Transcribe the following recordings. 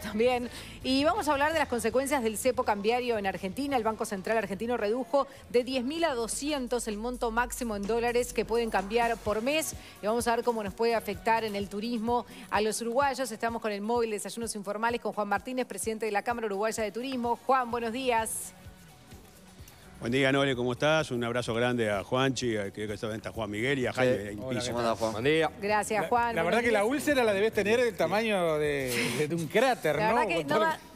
también. Y vamos a hablar de las consecuencias del cepo cambiario en Argentina. El Banco Central Argentino redujo de 10.000 a 200 el monto máximo en dólares que pueden cambiar por mes. Y vamos a ver cómo nos puede afectar en el turismo a los uruguayos. Estamos con el móvil Desayunos Informales con Juan Martínez, presidente de la Cámara Uruguaya de Turismo. Juan, buenos días. Buen día, Nole, ¿cómo estás? Un abrazo grande a Juanchi, a, que está Juan Miguel y a Jaime. Juan? Buen día. Gracias, Juan. La, verdad que la úlcera la debes tener del tamaño de, un cráter, la Verdad que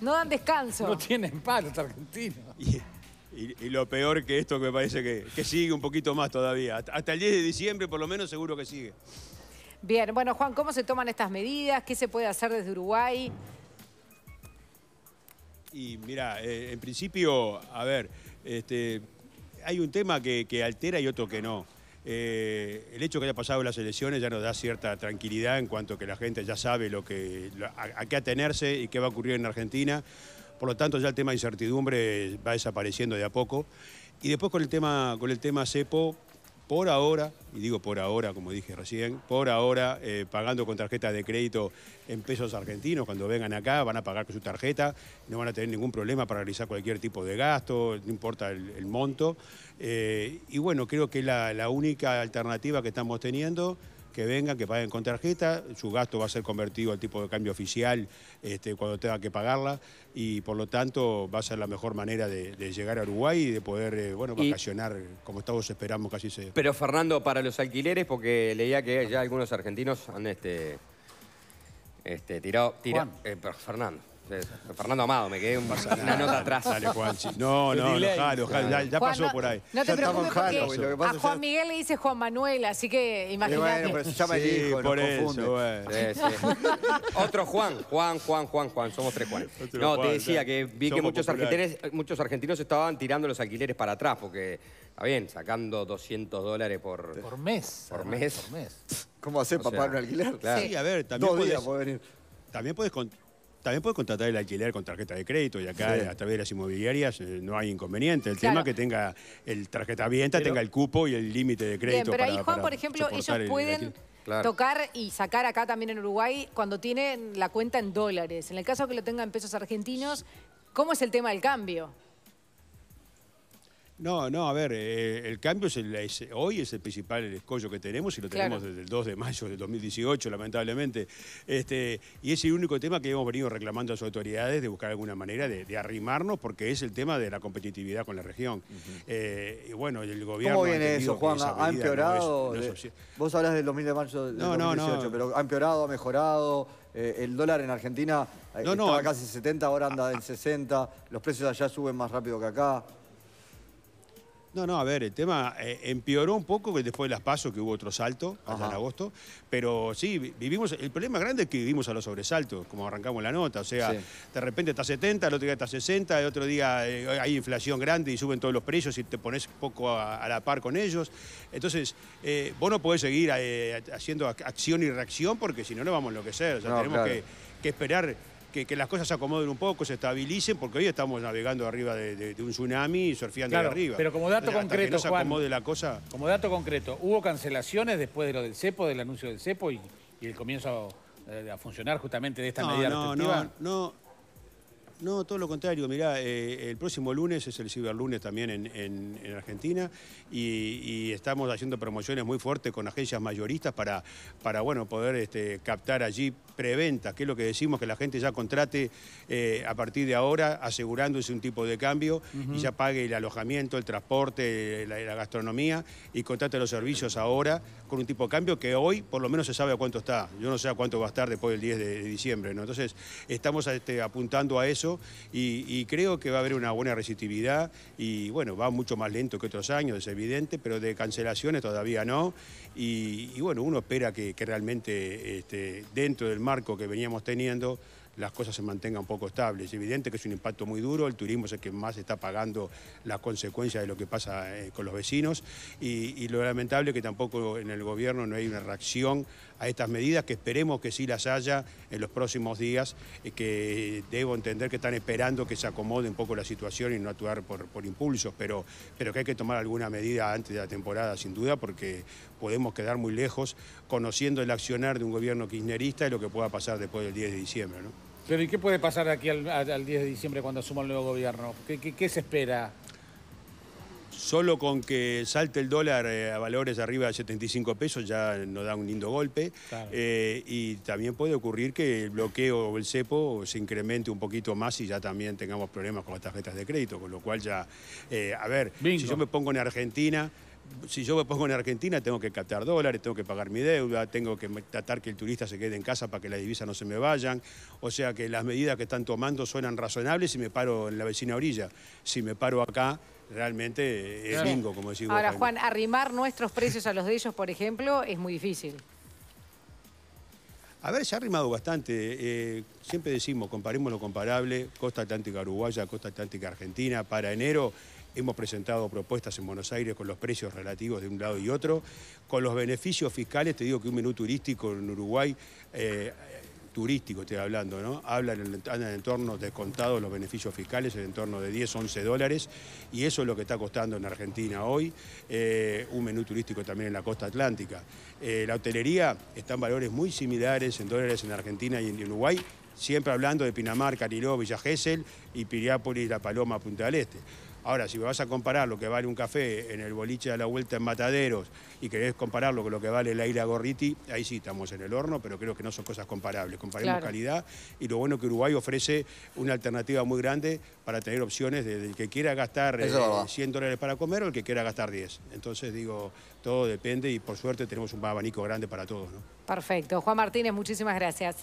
no, dan descanso. No tienen palos argentinos. Y, lo peor que esto me parece que, sigue un poquito más todavía. Hasta, el 10 de diciembre por lo menos seguro que sigue. Bien, bueno Juan, ¿cómo se toman estas medidas? ¿Qué se puede hacer desde Uruguay? Y mira, eh, en principio, a ver, este, hay un tema que, altera y otro que no. Eh, el hecho que haya pasado las elecciones ya nos da cierta tranquilidad en cuanto a que la gente ya sabe lo que, a, qué atenerse y qué va a ocurrir en Argentina. Por lo tanto, ya el tema de incertidumbre va desapareciendo de a poco. Y después con el tema, con el tema CEPO, por ahora, y digo por ahora, como dije recién, por ahora eh, pagando con tarjeta de crédito en pesos argentinos, cuando vengan acá van a pagar con su tarjeta, no van a tener ningún problema para realizar cualquier tipo de gasto, no importa el, monto. Eh, y bueno, creo que la única alternativa que estamos teniendo que vengan, que paguen con tarjeta, su gasto va a ser convertido al tipo de cambio oficial este, cuando tenga que pagarla y por lo tanto va a ser la mejor manera de, llegar a Uruguay y de poder, eh, bueno, vacacionar como todos esperamos casi se... Pero Fernando, para los alquileres, porque leía que ya algunos argentinos han este, este, tirado... Tira, eh, Fernando. Fernando Amado, me quedé un, una nota atrás. Dale, No, no, ojalá, ya, pasó por ahí. No te ya preocupes porque a Juan Miguel le dice Juan Manuel, así que imagínate. sí, por eso, Otro Juan, Juan, Juan, Juan, Juan, somos tres Juan. no, te decía que vi que muchos argentinos, muchos argentinos estaban tirando los alquileres para atrás porque, está bien, sacando 200 dólares por... Por mes. Por mes. ¿Cómo hacer para pagar un alquiler? Sí, a ver, también Dos podés, También puedes también puedes contratar el alquiler con tarjeta de crédito y acá a través de las inmobiliarias eh, no hay inconveniente. El tema es que tenga el tarjeta vienta, tenga el cupo y el límite de crédito. pero ahí, Juan, por ejemplo, ellos pueden... tocar y sacar acá también en Uruguay cuando tienen la cuenta en dólares. En el caso que lo tengan en pesos argentinos, ¿cómo es el tema del cambio? No, no, a ver, eh, el cambio es hoy es el principal escollo que tenemos y lo tenemos desde el 2 de mayo del 2018, lamentablemente. Este, y es el único tema que hemos venido reclamando a las autoridades de buscar alguna manera de, arrimarnos porque es el tema de la competitividad con la región. Eh, y bueno, el gobierno... ¿Cómo viene eso, Juan? ¿Ha empeorado? De... Eh, vos hablas del 2000 de mayo del 2018, pero ¿ha empeorado, ha mejorado? el dólar en Argentina no, estaba casi 70, ahora anda en 60. Los precios allá suben más rápido que acá. No, no, a ver, el tema eh, empeoró un poco después de las pasos, que hubo otro salto en agosto, pero sí, vivimos, el problema grande es que vivimos a los sobresaltos, como arrancamos la nota, o sea, de repente está 70, el otro día está 60, el otro día eh, hay inflación grande y suben todos los precios y te pones poco a, la par con ellos. Entonces, eh, vos no podés seguir haciendo acción y reacción porque si no, no vamos a enloquecer, o sea, tenemos que esperar que, las cosas se acomoden un poco, se estabilicen, porque hoy estamos navegando arriba de, un tsunami y surfeando de arriba. Pero como dato concreto, se acomode la cosa. Como dato concreto, ¿hubo cancelaciones después de lo del CEPO, del anuncio del CEPO y, el comienzo eh, a, funcionar justamente de esta medida No, no, no. No, todo lo contrario. Mirá, eh, el próximo lunes es el ciberlunes también en, Argentina y, estamos haciendo promociones muy fuertes con agencias mayoristas para, para bueno, poder este, captar allí preventas, que es lo que decimos, que la gente ya contrate eh, a partir de ahora asegurándose un tipo de cambio y ya pague el alojamiento, el transporte, la, gastronomía y contrate los servicios ahora con un tipo de cambio que hoy por lo menos se sabe a cuánto está. Yo no sé a cuánto va a estar después del 10 de, diciembre. Entonces estamos este, apuntando a eso y, creo que va a haber una buena receptividad y bueno, va mucho más lento que otros años, es evidente, pero de cancelaciones todavía no y, bueno, uno espera que, realmente este, dentro del marco que veníamos teniendo las cosas se mantengan un poco estables. Es evidente que es un impacto muy duro, el turismo es el que más está pagando las consecuencias de lo que pasa eh, con los vecinos y, y lo lamentable es que tampoco en el gobierno no hay una reacción a estas medidas, que esperemos que sí las haya en los próximos días, eh, que debo entender que están esperando que se acomode un poco la situación y no actuar por, por impulsos, pero, pero que hay que tomar alguna medida antes de la temporada, sin duda, porque podemos quedar muy lejos conociendo el accionar de un gobierno kirchnerista y lo que pueda pasar después del 10 de diciembre. Pero ¿y qué puede pasar aquí al, 10 de diciembre cuando asuma el nuevo gobierno? qué se espera? Solo con que salte el dólar eh, a valores arriba de 75 pesos ya nos da un lindo golpe. Eh, y también puede ocurrir que el bloqueo o el cepo se incremente un poquito más y ya también tengamos problemas con las tarjetas de crédito. Con lo cual ya, eh, a ver, si yo me pongo en Argentina, si yo me pongo en Argentina, tengo que captar dólares, tengo que pagar mi deuda, tengo que tratar que el turista se quede en casa para que las divisas no se me vayan. O sea que las medidas que están tomando suenan razonables si me paro en la vecina orilla. Si me paro acá, realmente eh, es bingo, como decimos. Ahora, Juan, arrimar nuestros precios a los de ellos, por ejemplo, es muy difícil. A ver, se ha arrimado bastante. Eh, siempre decimos, comparemos lo comparable, costa atlántica uruguaya, costa atlántica argentina. Para enero hemos presentado propuestas en Buenos Aires con los precios relativos de un lado y otro. Con los beneficios fiscales, te digo que un menú turístico en Uruguay eh, turístico estoy hablando, ¿no? Hablan en, en entornos descontados los beneficios fiscales, en torno de 10, 11 dólares, y eso es lo que está costando en Argentina hoy, eh, un menú turístico también en la costa atlántica. Eh, la hotelería está en valores muy similares en dólares en Argentina y en Uruguay, siempre hablando de Pinamar, Cariló, Villa Gesell y Piriápolis, La Paloma, Punta del Este. Ahora, si me vas a comparar lo que vale un café en el boliche de la vuelta en Mataderos y querés compararlo con lo que vale la Isla Gorriti, ahí sí estamos en el horno, pero creo que no son cosas comparables. Comparemos calidad y lo bueno que Uruguay ofrece una alternativa muy grande para tener opciones del que quiera gastar 100 eh, dólares para comer o el que quiera gastar 10. Entonces, digo, todo depende y por suerte tenemos un abanico grande para todos. Perfecto. Juan Martínez, muchísimas gracias.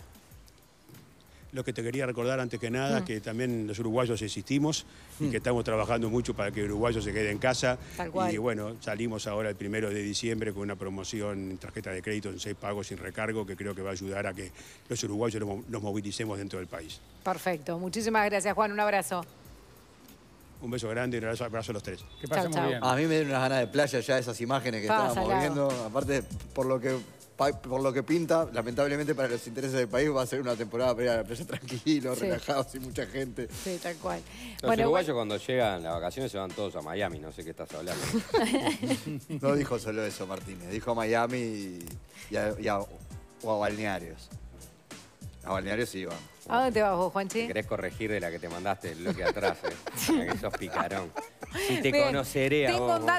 Lo que te quería recordar antes que nada, es mm. que también los uruguayos existimos y mm. que estamos trabajando mucho para que el uruguayo se quede en casa. Y bueno, salimos ahora el primero de diciembre con una promoción en tarjeta de crédito en seis pagos sin recargo, que creo que va a ayudar a que los uruguayos nos movilicemos dentro del país. Perfecto. Muchísimas gracias, Juan. Un abrazo. Un beso grande y un abrazo, a los tres. ¿Qué pasa, A mí me dieron unas ganas de playa ya esas imágenes que estábamos viendo. Aparte, por lo que por lo que pinta, lamentablemente para los intereses del país va a ser una temporada para tranquilo, relajado, sin mucha gente. Sí, tal cual. Los uruguayos cuando llegan las vacaciones se van todos a Miami, no sé qué estás hablando. no dijo solo eso Martínez, dijo a Miami y, o a balnearios. A balnearios sí iban. ¿A dónde te vas vos, Juanchi? Querés corregir de la que te mandaste Lo eh. que atrás, esos que picarón. Si te conoceré a vos.